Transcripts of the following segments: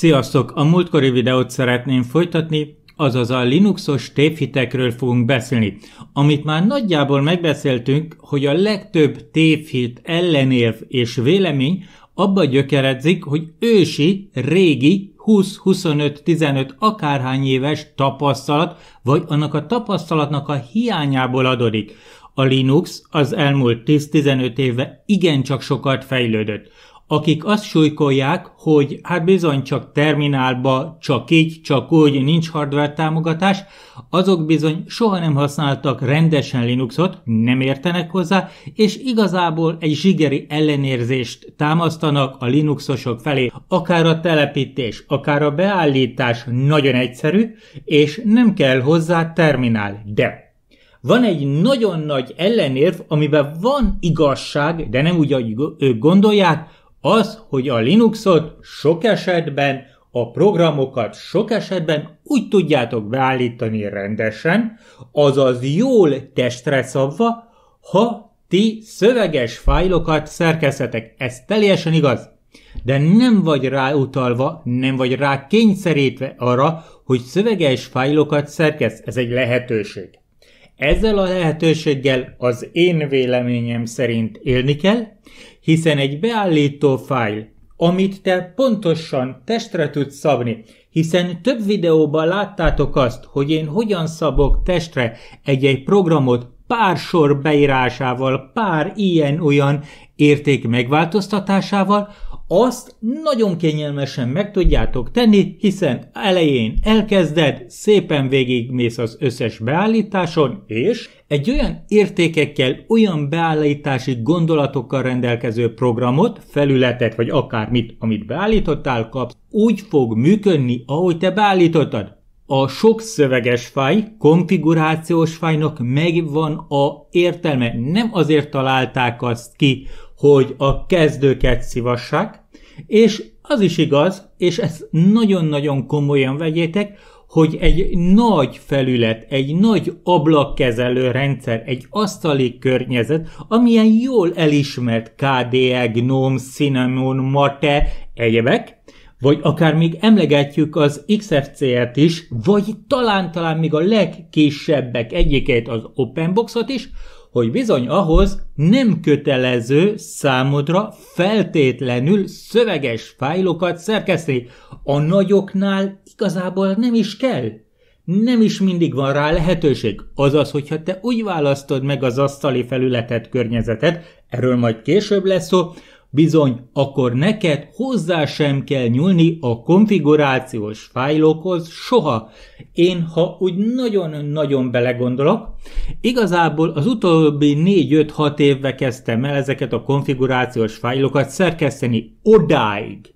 Sziasztok! A múltkori videót szeretném folytatni, azaz a Linuxos tévhitekről fogunk beszélni, amit már nagyjából megbeszéltünk, hogy a legtöbb tévhit, ellenérv és vélemény abba gyökeredzik, hogy ősi, régi, 20-25-15 akárhány éves tapasztalat, vagy annak a tapasztalatnak a hiányából adódik. A Linux az elmúlt 10-15 évben igencsak sokat fejlődött akik azt súlykolják, hogy hát bizony csak terminálba, csak így, csak úgy nincs hardware támogatás, azok bizony soha nem használtak rendesen Linuxot, nem értenek hozzá, és igazából egy zsigeri ellenérzést támasztanak a Linuxosok felé. Akár a telepítés, akár a beállítás nagyon egyszerű, és nem kell hozzá terminál, de van egy nagyon nagy ellenérv, amiben van igazság, de nem úgy, ahogy ők gondolják, az, hogy a Linuxot sok esetben, a programokat sok esetben úgy tudjátok beállítani rendesen, azaz jól testre szabva, ha ti szöveges fájlokat szerkeszetek. Ez teljesen igaz. De nem vagy utalva, nem vagy rá kényszerítve arra, hogy szöveges fájlokat szerkesz. Ez egy lehetőség. Ezzel a lehetőséggel az én véleményem szerint élni kell, hiszen egy beállító fájl, amit te pontosan testre tudsz szabni, hiszen több videóban láttátok azt, hogy én hogyan szabok testre egy-egy programot pár sor beírásával, pár ilyen-olyan érték megváltoztatásával, azt nagyon kényelmesen meg tudjátok tenni, hiszen elején elkezded, szépen végigmész az összes beállításon, és egy olyan értékekkel, olyan beállítási gondolatokkal rendelkező programot, felületet vagy akármit, amit beállítottál, kapsz, úgy fog működni, ahogy te beállítottad. A sok szöveges fáj, konfigurációs fájnak megvan a értelme. Nem azért találták azt ki, hogy a kezdőket szivassák, és az is igaz, és ezt nagyon-nagyon komolyan vegyétek, hogy egy nagy felület, egy nagy ablakkezelő rendszer, egy asztali környezet, amilyen jól elismert KDE, GNOME, Cinnamon, Mate, egyebek, vagy akár még emlegetjük az xfc t is, vagy talán-talán még a legkisebbek egyikét az openbox Openbox-ot is, hogy bizony ahhoz nem kötelező számodra feltétlenül szöveges fájlokat szerkeszteni. A nagyoknál igazából nem is kell. Nem is mindig van rá lehetőség. Azaz, hogyha te úgy választod meg az asztali felületet, környezetet, erről majd később lesz szó, Bizony, akkor neked hozzá sem kell nyúlni a konfigurációs fájlokhoz soha. Én, ha úgy nagyon-nagyon belegondolok, igazából az utóbbi 4-5-6 évbe kezdtem el ezeket a konfigurációs fájlokat szerkeszteni odáig.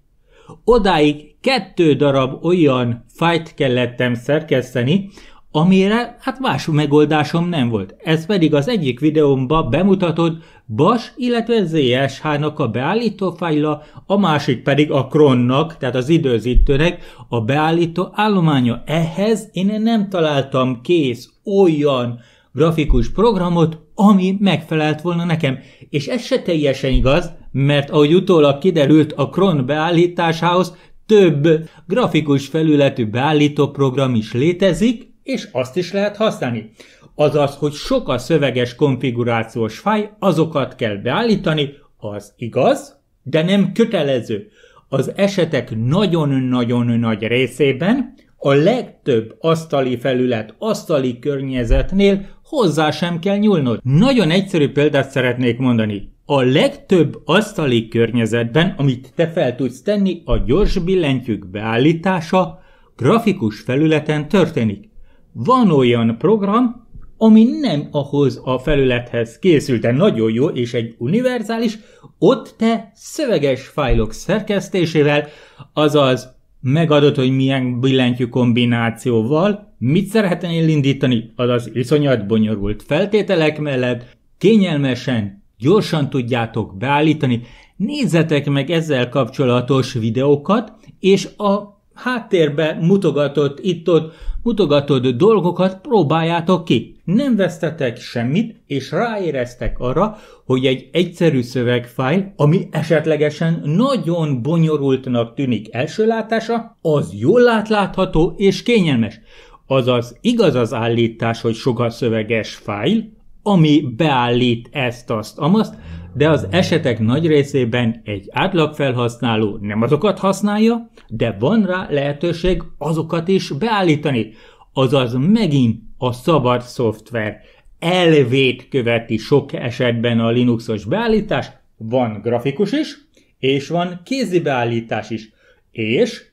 Odáig kettő darab olyan fájt kellettem szerkeszteni, amire hát más megoldásom nem volt. Ez pedig az egyik videómba bemutatott BAS, illetve ZSH-nak a beállító fájla, a másik pedig a kronnak, tehát az időzítőnek a beállító állománya. Ehhez én nem találtam kész olyan grafikus programot, ami megfelelt volna nekem. És ez se teljesen igaz, mert ahogy utólag kiderült, a kron beállításához több grafikus felületű beállító program is létezik, és azt is lehet használni. Azaz, hogy sok a szöveges konfigurációs fáj, azokat kell beállítani, az igaz, de nem kötelező. Az esetek nagyon-nagyon nagy részében a legtöbb asztali felület, asztali környezetnél hozzá sem kell nyúlnod. Nagyon egyszerű példát szeretnék mondani. A legtöbb asztali környezetben, amit te fel tudsz tenni, a gyors billentyűk beállítása grafikus felületen történik van olyan program, ami nem ahhoz a felülethez készült, de nagyon jó és egy univerzális, ott te szöveges fájlok szerkesztésével, azaz megadod, hogy milyen billentyű kombinációval, mit szeretnél indítani, azaz iszonyat bonyolult feltételek mellett, kényelmesen, gyorsan tudjátok beállítani, nézzetek meg ezzel kapcsolatos videókat, és a háttérbe mutogatott itt-ott, mutogatott dolgokat próbáljátok ki. Nem vesztetek semmit, és ráéreztek arra, hogy egy egyszerű szövegfájl, ami esetlegesen nagyon bonyolultnak tűnik első látása, az jól átlátható és kényelmes. Azaz igaz az állítás, hogy sokat szöveges fájl, ami beállít ezt, azt, amazt, de az esetek nagy részében egy átlagfelhasználó nem azokat használja, de van rá lehetőség azokat is beállítani, azaz megint a szabad szoftver elvét követi sok esetben a Linuxos beállítás, van grafikus is, és van kézi beállítás is, és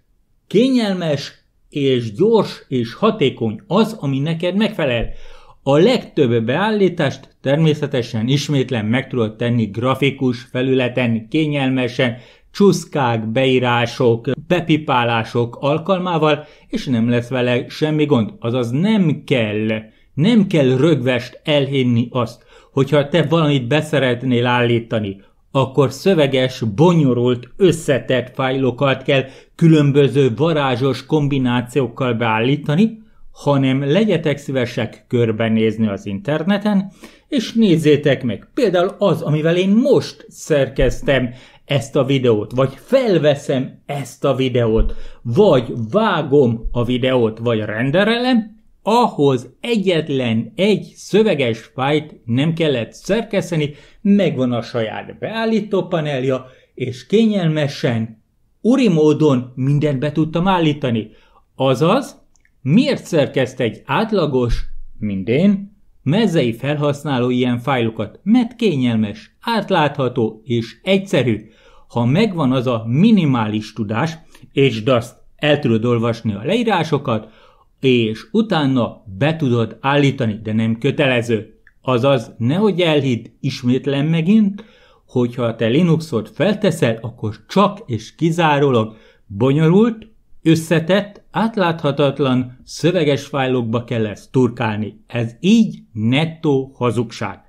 kényelmes és gyors és hatékony az, ami neked megfelel. A legtöbb beállítást Természetesen ismétlen meg tudod tenni grafikus felületen kényelmesen, csúszkák, beírások, bepipálások alkalmával, és nem lesz vele semmi gond, azaz nem kell, nem kell rögvest elhinni azt, hogyha te valamit beszeretnél állítani, akkor szöveges, bonyolult, összetett fájlokat kell különböző varázsos kombinációkkal beállítani, hanem legyetek szívesek körbenézni az interneten, és nézzétek meg, például az, amivel én most szerkeztem ezt a videót, vagy felveszem ezt a videót, vagy vágom a videót, vagy renderelem, ahhoz egyetlen egy szöveges fájt nem kellett szerkeszteni, megvan a saját beállító panelja, és kényelmesen, uri módon mindent be tudtam állítani. Azaz, miért szerkeszt egy átlagos, mint én, Mezei felhasználó ilyen fájlokat, mert kényelmes, átlátható és egyszerű. Ha megvan az a minimális tudás, és azt el tudod olvasni a leírásokat, és utána be tudod állítani, de nem kötelező. Azaz, nehogy elhidd, ismétlen megint, hogyha te Linuxot felteszel, akkor csak és kizárólag bonyolult, összetett, átláthatatlan, szöveges fájlokba kell ezt turkálni. Ez így nettó hazugság.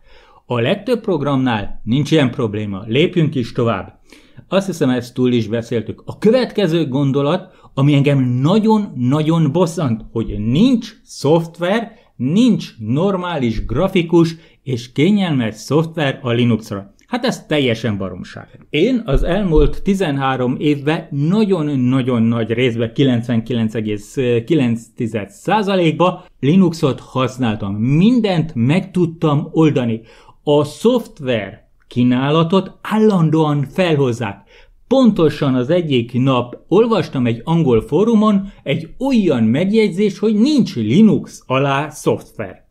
A legtöbb programnál nincs ilyen probléma. Lépjünk is tovább. Azt hiszem, ezt túl is beszéltük. A következő gondolat, ami engem nagyon-nagyon bosszant, hogy nincs szoftver, nincs normális grafikus és kényelmes szoftver a Linuxra. Hát ez teljesen baromság. Én az elmúlt 13 évben nagyon-nagyon nagy részben 99,9%-ba Linuxot használtam. Mindent meg tudtam oldani. A szoftver kínálatot állandóan felhozzák. Pontosan az egyik nap olvastam egy angol fórumon egy olyan megjegyzés, hogy nincs Linux alá szoftver.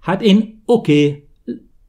Hát én oké, okay,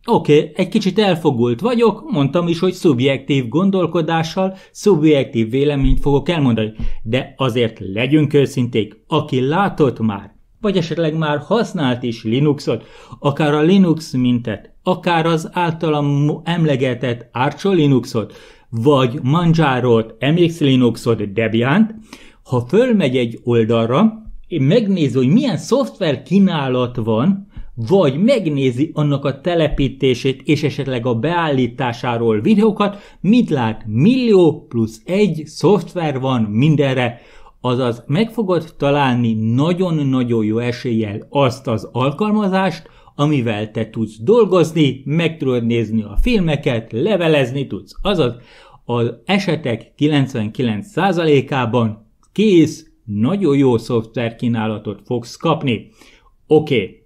Oké, okay, egy kicsit elfogult vagyok, mondtam is, hogy szubjektív gondolkodással, szubjektív véleményt fogok elmondani, de azért legyünk őszinték, aki látott már, vagy esetleg már használt is Linuxot, akár a Linux mintet, akár az általam emlegetett Arch Linuxot, vagy Manjaro-t, MX Linuxot, Debiant, ha fölmegy egy oldalra, megnéz, hogy milyen szoftver kínálat van, vagy megnézi annak a telepítését és esetleg a beállításáról videókat, mit lát millió plusz egy szoftver van mindenre, azaz meg fogod találni nagyon-nagyon jó eséllyel azt az alkalmazást, amivel te tudsz dolgozni, meg tudod nézni a filmeket, levelezni tudsz, azaz az esetek 99%-ában kész, nagyon jó szoftverkínálatot fogsz kapni. Oké, okay,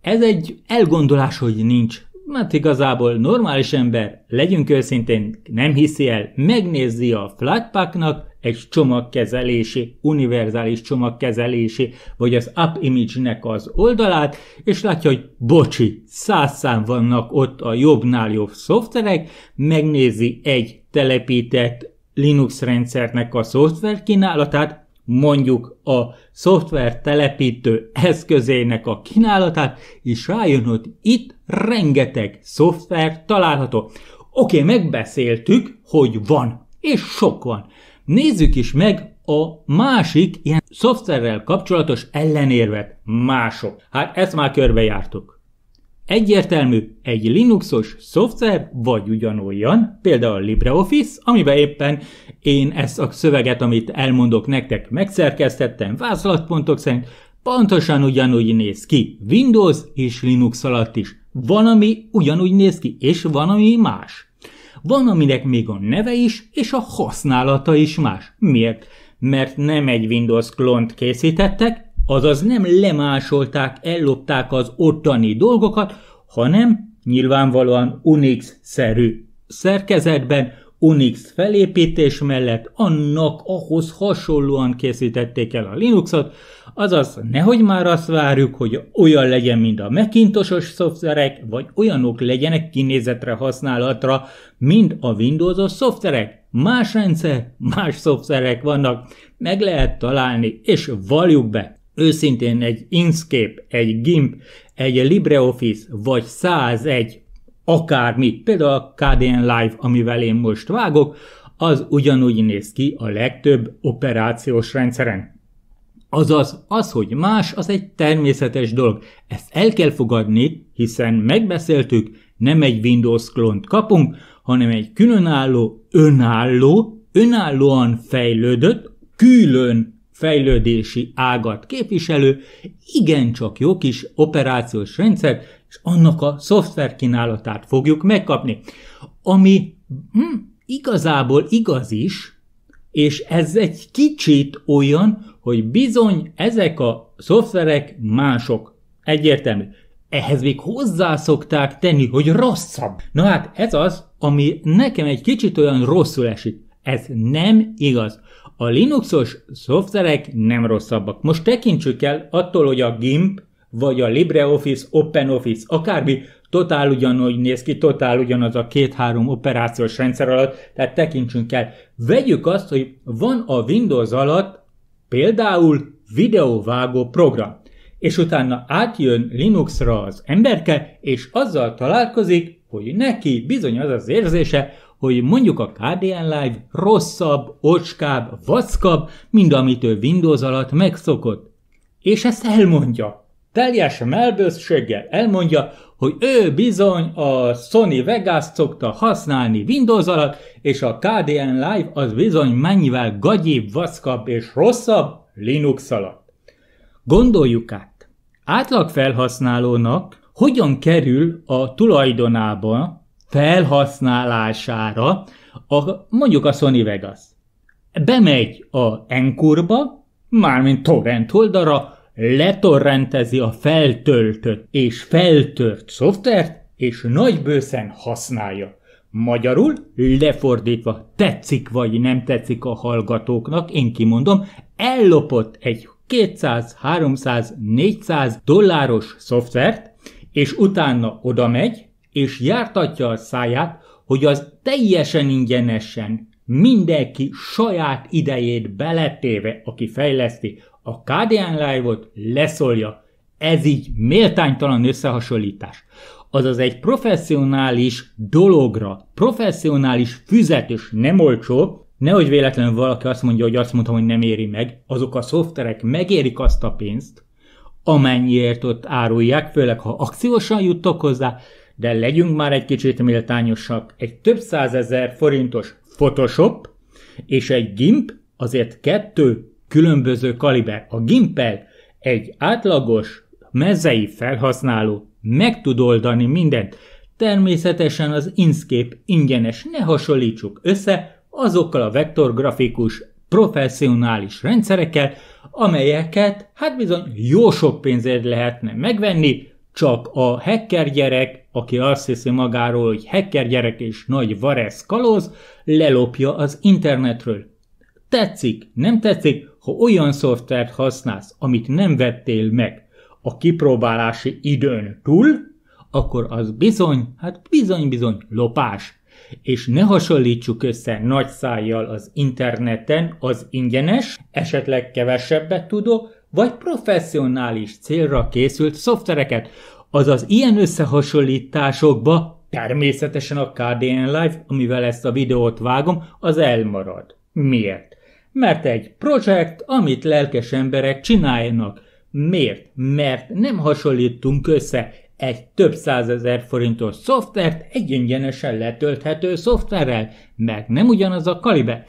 ez egy elgondolás, hogy nincs. Mert hát igazából normális ember, legyünk őszintén, nem hiszi el, megnézi a Flatpaknak egy csomagkezelési, univerzális csomagkezelési, vagy az App Image-nek az oldalát, és látja, hogy bocsi, száz szám vannak ott a jobbnál jobb szoftverek, megnézi egy telepített Linux rendszernek a szoftver kínálatát, mondjuk a szoftver telepítő eszközének a kínálatát, és rájön, hogy itt rengeteg szoftver található. Oké, okay, megbeszéltük, hogy van, és sok van. Nézzük is meg a másik ilyen szoftverrel kapcsolatos ellenérvet, mások. Hát ezt már körbejártuk. Egyértelmű, egy Linuxos szoftver, vagy ugyanolyan, például LibreOffice, amiben éppen én ezt a szöveget, amit elmondok nektek, megszerkesztettem vázlatpontok szerint, pontosan ugyanúgy néz ki Windows és Linux alatt is. Van, ami ugyanúgy néz ki, és van, ami más. Van, aminek még a neve is, és a használata is más. Miért? Mert nem egy Windows klont készítettek, azaz nem lemásolták, ellopták az ottani dolgokat, hanem nyilvánvalóan Unix-szerű szerkezetben, Unix felépítés mellett annak ahhoz hasonlóan készítették el a Linuxot, azaz nehogy már azt várjuk, hogy olyan legyen, mint a Macintosos szoftverek, vagy olyanok legyenek kinézetre használatra, mint a Windowsos szoftverek. Más rendszer, más szoftverek vannak, meg lehet találni, és valljuk be, Őszintén egy Inkscape, egy GIMP, egy LibreOffice vagy 101 akármi, például a KDN Live, amivel én most vágok, az ugyanúgy néz ki a legtöbb operációs rendszeren. Azaz, az, hogy más, az egy természetes dolog. Ezt el kell fogadni, hiszen megbeszéltük, nem egy Windows klont kapunk, hanem egy különálló, önálló, önállóan fejlődött, külön fejlődési ágat képviselő, igencsak jó kis operációs rendszer, és annak a szoftver kínálatát fogjuk megkapni. Ami hm, igazából igaz is, és ez egy kicsit olyan, hogy bizony ezek a szoftverek mások. Egyértelmű. Ehhez még hozzá szokták tenni, hogy rosszabb. Na hát ez az, ami nekem egy kicsit olyan rosszul esik. Ez nem igaz. A Linuxos szoftverek nem rosszabbak. Most tekintsük el attól, hogy a GIMP vagy a LibreOffice, OpenOffice, akármi, totál ugyanúgy néz ki, totál ugyanaz a két-három operációs rendszer alatt, tehát tekintsünk el. Vegyük azt, hogy van a Windows alatt például videóvágó program, és utána átjön Linuxra az emberke, és azzal találkozik, hogy neki bizony az az érzése, hogy mondjuk a KDN Live rosszabb, ocskább, vackabb, mint amit ő Windows alatt megszokott. És ezt elmondja. Teljes melbőszséggel elmondja, hogy ő bizony a Sony vegas szokta használni Windows alatt, és a KDN Live az bizony mennyivel gagyibb, vaszkabb és rosszabb Linux alatt. Gondoljuk át. Átlag felhasználónak hogyan kerül a tulajdonába felhasználására, a, mondjuk a Sony Vegas. Bemegy a Encore-ba, mármint torrent oldalra, letorrentezi a feltöltött és feltört szoftvert, és nagybőszen használja. Magyarul, lefordítva, tetszik vagy nem tetszik a hallgatóknak, én kimondom, ellopott egy 200, 300, 400 dolláros szoftvert, és utána oda megy, és jártatja a száját, hogy az teljesen ingyenesen mindenki saját idejét beletéve, aki fejleszti a KDN Live-ot, leszolja. Ez így méltánytalan összehasonlítás. Azaz egy professzionális dologra, professzionális füzetős, nem olcsó, nehogy véletlenül valaki azt mondja, hogy azt mondtam, hogy nem éri meg, azok a szoftverek megérik azt a pénzt, amennyiért ott árulják, főleg ha akciósan juttok hozzá, de legyünk már egy kicsit méltányosak. Egy több százezer forintos Photoshop és egy GIMP azért kettő különböző kaliber. A GIMP-el egy átlagos mezei felhasználó meg tud oldani mindent. Természetesen az Inkscape ingyenes, ne hasonlítsuk össze azokkal a vektorgrafikus professzionális rendszerekkel, amelyeket hát bizony jó sok pénzért lehetne megvenni, csak a hacker gyerek, aki azt hiszi magáról, hogy hacker gyerek és nagy varesz kalóz, lelopja az internetről. Tetszik, nem tetszik, ha olyan szoftvert használsz, amit nem vettél meg a kipróbálási időn túl, akkor az bizony, hát bizony-bizony lopás. És ne hasonlítsuk össze nagy szájjal az interneten az ingyenes, esetleg kevesebbet tudó, vagy professzionális célra készült szoftvereket, azaz ilyen összehasonlításokba természetesen a KDN Live, amivel ezt a videót vágom, az elmarad. Miért? Mert egy projekt, amit lelkes emberek csinálnak, Miért? Mert nem hasonlítunk össze egy több százezer forintos szoftvert egy ingyenesen letölthető szoftverrel, mert nem ugyanaz a kalibe.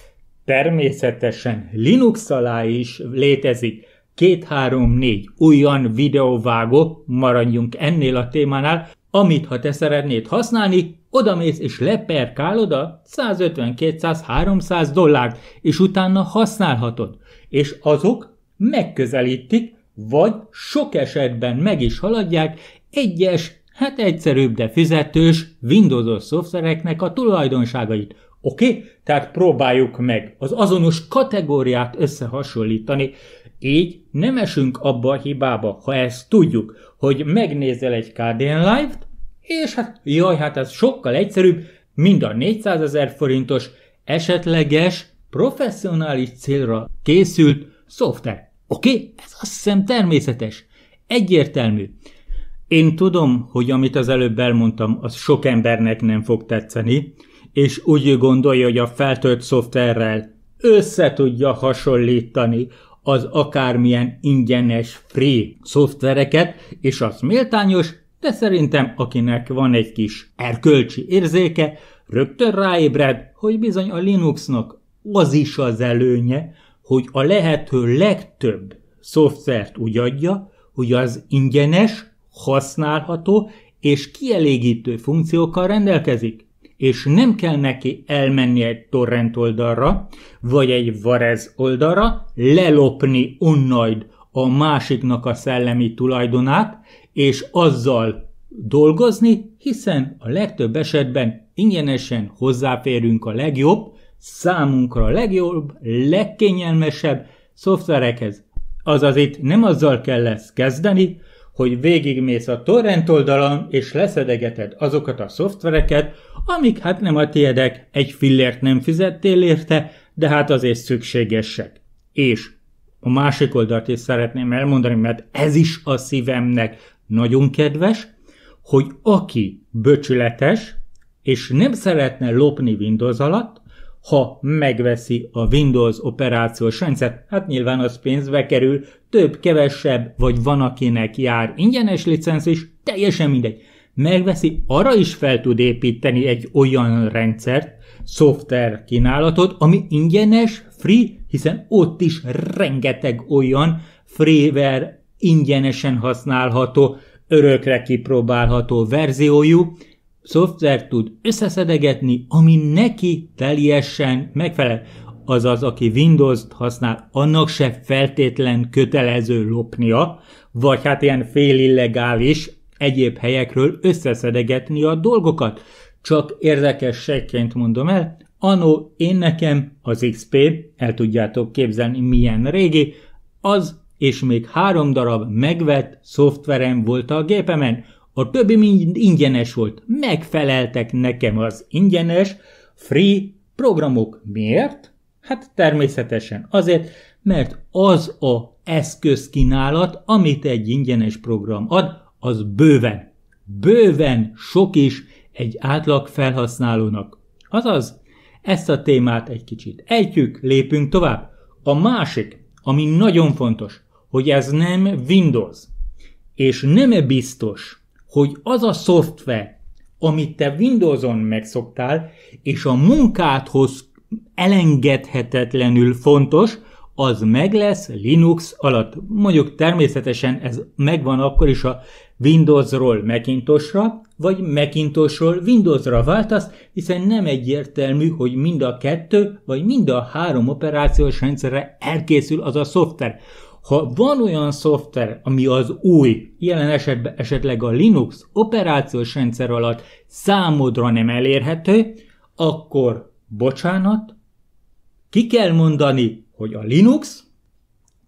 Természetesen Linux alá is létezik, két-három-négy olyan videóvágó, maradjunk ennél a témánál, amit ha te szeretnéd használni, odamész és leperkálod a 150-200-300 dollárt, és utána használhatod. És azok megközelítik, vagy sok esetben meg is haladják egyes, hát egyszerűbb, de fizetős Windows-os szoftvereknek a tulajdonságait, Oké? Okay? Tehát próbáljuk meg az azonos kategóriát összehasonlítani. Így nem esünk abba a hibába, ha ezt tudjuk, hogy megnézel egy KDN Live-t, és hát jaj, hát ez sokkal egyszerűbb, mind a 400 ezer forintos esetleges professzionális célra készült szoftver. Oké? Okay? Ez azt hiszem természetes. Egyértelmű. Én tudom, hogy amit az előbb elmondtam, az sok embernek nem fog tetszeni, és úgy gondolja, hogy a feltölt szoftverrel össze tudja hasonlítani az akármilyen ingyenes free szoftvereket, és az méltányos, de szerintem akinek van egy kis erkölcsi érzéke, rögtön ráébred, hogy bizony a Linuxnak az is az előnye, hogy a lehető legtöbb szoftvert úgy adja, hogy az ingyenes, használható és kielégítő funkciókkal rendelkezik és nem kell neki elmenni egy torrent oldalra, vagy egy varez oldalra, lelopni onnajd a másiknak a szellemi tulajdonát, és azzal dolgozni, hiszen a legtöbb esetben ingyenesen hozzáférünk a legjobb, számunkra a legjobb, legkényelmesebb szoftverekhez. Azaz itt nem azzal kell lesz kezdeni, hogy végigmész a torrent oldalon, és leszedegeted azokat a szoftvereket, amik hát nem a tiedek, egy fillért nem fizettél érte, de hát azért szükségesek. És a másik oldalt is szeretném elmondani, mert ez is a szívemnek nagyon kedves, hogy aki böcsületes, és nem szeretne lopni Windows alatt, ha megveszi a Windows operációs rendszert, hát nyilván az pénzbe kerül, több, kevesebb, vagy van akinek jár ingyenes licenc is, teljesen mindegy. Megveszi, arra is fel tud építeni egy olyan rendszert, szoftver kínálatot, ami ingyenes, free, hiszen ott is rengeteg olyan freeware ingyenesen használható, örökre kipróbálható verziójuk, szoftvert tud összeszedegetni, ami neki teljesen megfelel. Azaz, aki Windows-t használ, annak se feltétlen kötelező lopnia, vagy hát ilyen félillegális egyéb helyekről összeszedegetni a dolgokat. Csak érdekességként mondom el, anó én nekem az XP, el tudjátok képzelni milyen régi, az és még három darab megvett szoftverem volt a gépemen, a többi mind ingyenes volt. Megfeleltek nekem az ingyenes, free programok. Miért? Hát természetesen azért, mert az a eszközkínálat, amit egy ingyenes program ad, az bőven, bőven sok is egy átlag felhasználónak. Azaz, ezt a témát egy kicsit ejtjük, lépünk tovább. A másik, ami nagyon fontos, hogy ez nem Windows, és nem biztos, hogy az a szoftver, amit te Windows-on megszoktál, és a munkádhoz elengedhetetlenül fontos, az meg lesz Linux alatt. Mondjuk természetesen ez megvan akkor is a windows Windows-ról Macintosra, vagy Macintosról ra váltasz, hiszen nem egyértelmű, hogy mind a kettő, vagy mind a három operációs rendszerre elkészül az a szoftver ha van olyan szoftver, ami az új, jelen esetben esetleg a Linux operációs rendszer alatt számodra nem elérhető, akkor bocsánat, ki kell mondani, hogy a Linux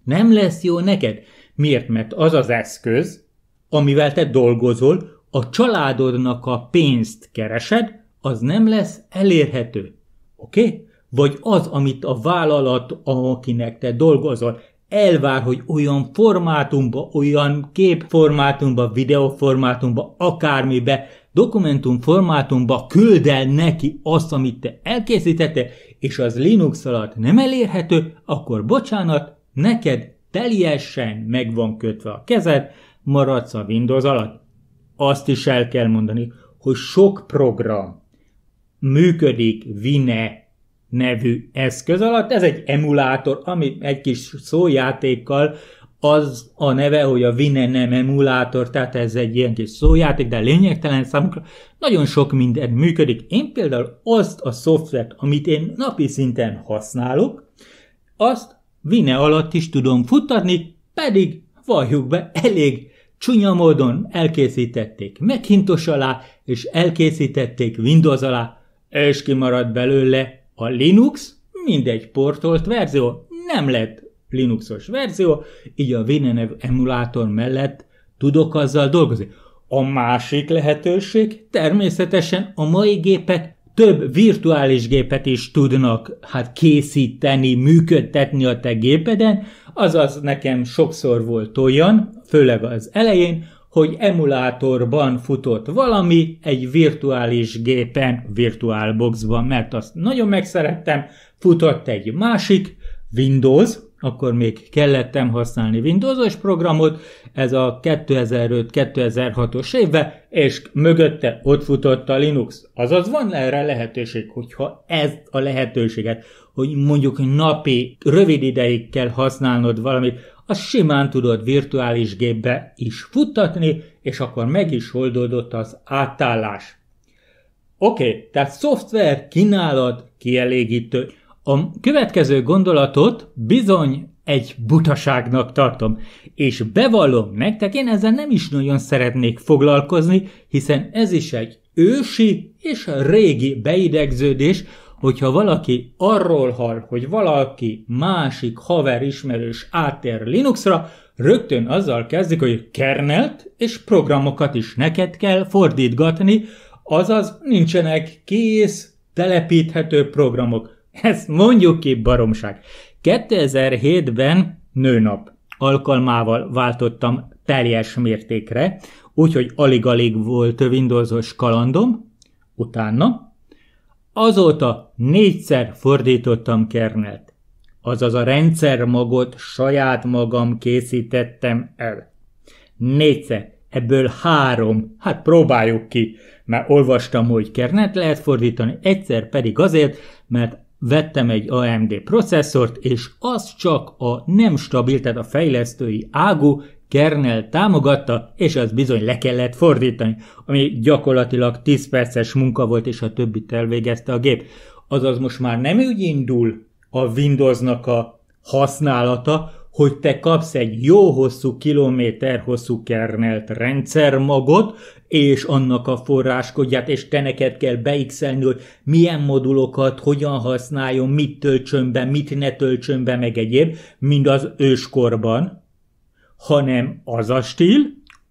nem lesz jó neked. Miért? Mert az az eszköz, amivel te dolgozol, a családodnak a pénzt keresed, az nem lesz elérhető. Oké? Okay? Vagy az, amit a vállalat, akinek te dolgozol, elvár, hogy olyan formátumba, olyan képformátumba, videóformátumba, akármibe, dokumentum formátumba küld el neki azt, amit te elkészítette, és az Linux alatt nem elérhető, akkor bocsánat, neked teljesen meg van kötve a kezed, maradsz a Windows alatt. Azt is el kell mondani, hogy sok program működik Vine nevű eszköz alatt. Ez egy emulátor, ami egy kis szójátékkal az a neve, hogy a Vine nem emulátor, tehát ez egy ilyen kis szójáték, de lényegtelen számukra. Nagyon sok minden működik. Én például azt a szoftvert, amit én napi szinten használok, azt Vine alatt is tudom futtatni, pedig valljuk be, elég csúnya módon elkészítették Macintosh alá, és elkészítették Windows alá, és kimaradt belőle a Linux mindegy portolt verzió, nem lett Linuxos verzió, így a Winenev emulátor mellett tudok azzal dolgozni. A másik lehetőség természetesen a mai gépek több virtuális gépet is tudnak hát készíteni, működtetni a te gépeden, azaz nekem sokszor volt olyan, főleg az elején, hogy emulátorban futott valami egy virtuális gépen, virtuálboxban, mert azt nagyon megszerettem, futott egy másik Windows, akkor még kellettem használni Windowsos programot, ez a 2005-2006-os éve, és mögötte ott futott a Linux. Azaz van erre lehetőség, hogyha ezt a lehetőséget, hogy mondjuk napi, rövid ideig kell használnod valamit, azt simán tudod virtuális gépbe is futtatni, és akkor meg is oldódott az átállás. Oké, okay, tehát szoftver kínálat kielégítő. A következő gondolatot bizony egy butaságnak tartom, és bevallom nektek, én ezzel nem is nagyon szeretnék foglalkozni, hiszen ez is egy ősi és régi beidegződés, hogyha valaki arról hall, hogy valaki másik haver ismerős átér Linuxra, rögtön azzal kezdik, hogy kernelt és programokat is neked kell fordítgatni, azaz nincsenek kész, telepíthető programok. Ez mondjuk ki baromság. 2007-ben nőnap alkalmával váltottam teljes mértékre, úgyhogy alig-alig volt Windowsos kalandom, utána Azóta négyszer fordítottam kernet. azaz a rendszermagot saját magam készítettem el. Négyszer, ebből három, hát próbáljuk ki, mert olvastam, hogy kernet lehet fordítani, egyszer pedig azért, mert vettem egy AMD processzort, és az csak a nem stabil, tehát a fejlesztői ágú Kernel támogatta, és az bizony le kellett fordítani, ami gyakorlatilag 10 perces munka volt, és a többit elvégezte a gép. Azaz most már nem úgy indul a Windowsnak a használata, hogy te kapsz egy jó hosszú kilométer hosszú kernelt rendszermagot, és annak a forráskodját, és te neked kell beixelni, hogy milyen modulokat, hogyan használjon, mit töltsön be, mit ne töltsön be, meg egyéb, mind az őskorban, hanem az a stíl,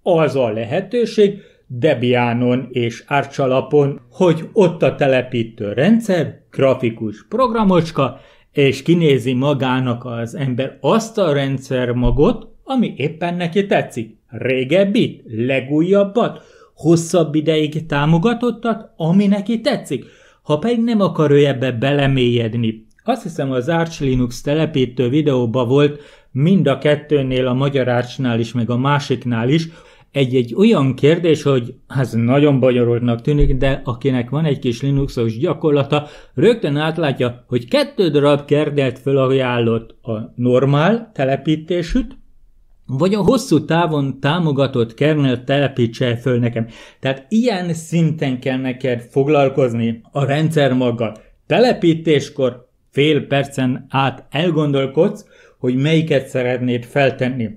az a lehetőség Debianon és Árcsalapon, hogy ott a telepítő rendszer, grafikus programocska, és kinézi magának az ember azt a rendszer magot, ami éppen neki tetszik. Régebbit, legújabbat, hosszabb ideig támogatottat, ami neki tetszik. Ha pedig nem akar ő ebbe belemélyedni, azt hiszem az Arch Linux telepítő videóban volt mind a kettőnél, a magyar ácsnál is, meg a másiknál is, egy-egy olyan kérdés, hogy ez nagyon bonyolultnak tűnik, de akinek van egy kis Linuxos gyakorlata, rögtön átlátja, hogy kettő darab kérdelt felajánlott a normál telepítésűt, vagy a hosszú távon támogatott kernel telepítse föl nekem. Tehát ilyen szinten kell neked foglalkozni a rendszer maga. Telepítéskor fél percen át elgondolkodsz, hogy melyiket szeretnéd feltenni.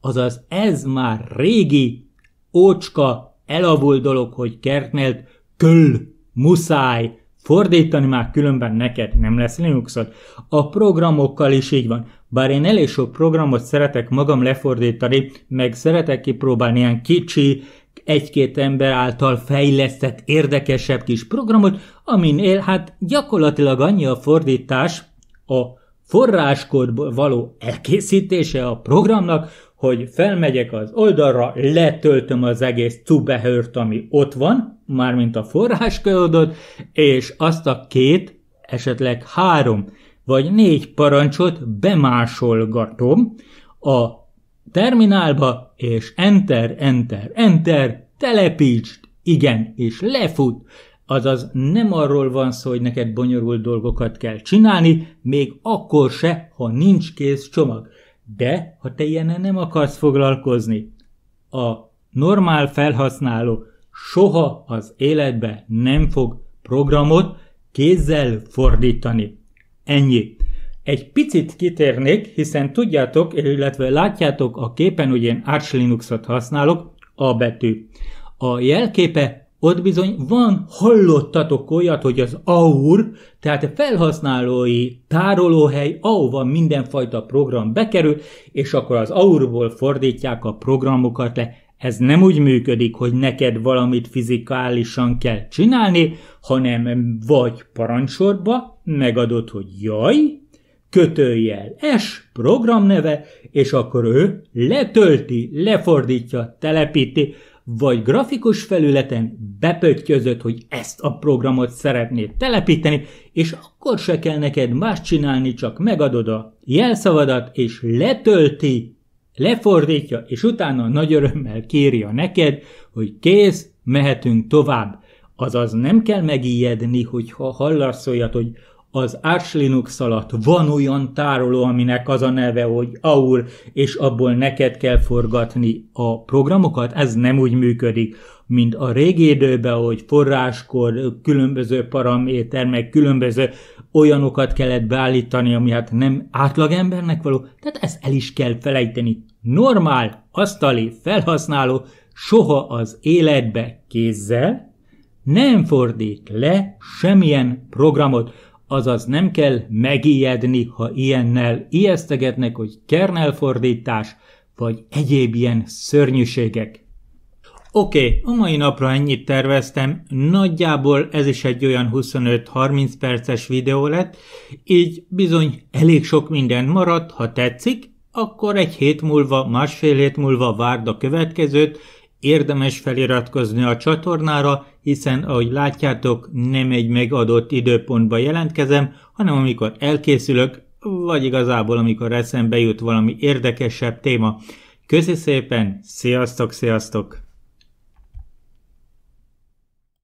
Azaz ez már régi, ócska, elavult dolog, hogy kertnelt köl, muszáj, fordítani már különben neked nem lesz Linuxod. A programokkal is így van. Bár én elég sok programot szeretek magam lefordítani, meg szeretek kipróbálni ilyen kicsi, egy-két ember által fejlesztett érdekesebb kis programot, él, hát gyakorlatilag annyi a fordítás, a forráskodból való elkészítése a programnak, hogy felmegyek az oldalra, letöltöm az egész cubehört, ami ott van, mármint a forráskodot, és azt a két, esetleg három vagy négy parancsot bemásolgatom a terminálba, és enter, enter, enter, telepítsd, igen, és lefut, Azaz nem arról van szó, hogy neked bonyolult dolgokat kell csinálni, még akkor se, ha nincs kész csomag. De ha te ilyenen nem akarsz foglalkozni, a normál felhasználó soha az életbe nem fog programot kézzel fordítani. Ennyi. Egy picit kitérnék, hiszen tudjátok, illetve látjátok a képen, hogy én Arch Linuxot használok, a betű. A jelképe ott bizony van, hallottatok olyat, hogy az AUR, tehát a felhasználói tárolóhely, ahova mindenfajta program bekerül, és akkor az AUR-ból fordítják a programokat le. Ez nem úgy működik, hogy neked valamit fizikálisan kell csinálni, hanem vagy parancsorba megadod, hogy jaj, kötőjel S programneve, és akkor ő letölti, lefordítja, telepíti, vagy grafikus felületen bepöttyözött, hogy ezt a programot szeretnéd telepíteni, és akkor se kell neked más csinálni, csak megadod a jelszavadat, és letölti, lefordítja, és utána nagy örömmel a neked, hogy kész, mehetünk tovább. Azaz nem kell megijedni, hogyha hallasz olyat, hogy az Arch Linux alatt van olyan tároló, aminek az a neve, hogy AUR, és abból neked kell forgatni a programokat? Ez nem úgy működik, mint a régi időben, hogy forráskor különböző paraméter, meg különböző olyanokat kellett beállítani, ami hát nem átlagembernek való, tehát ezt el is kell felejteni. Normál, asztali felhasználó soha az életbe kézzel nem fordít le semmilyen programot azaz nem kell megijedni, ha ilyennel ijesztegetnek, hogy kernelfordítás, vagy egyéb ilyen szörnyűségek. Oké, okay, a mai napra ennyit terveztem, nagyjából ez is egy olyan 25-30 perces videó lett, így bizony elég sok minden maradt, ha tetszik, akkor egy hét múlva, másfél hét múlva várd a következőt, Érdemes feliratkozni a csatornára, hiszen ahogy látjátok, nem egy megadott időpontban jelentkezem, hanem amikor elkészülök, vagy igazából amikor eszembe jut valami érdekesebb téma. Köszi szépen, sziasztok, sziasztok!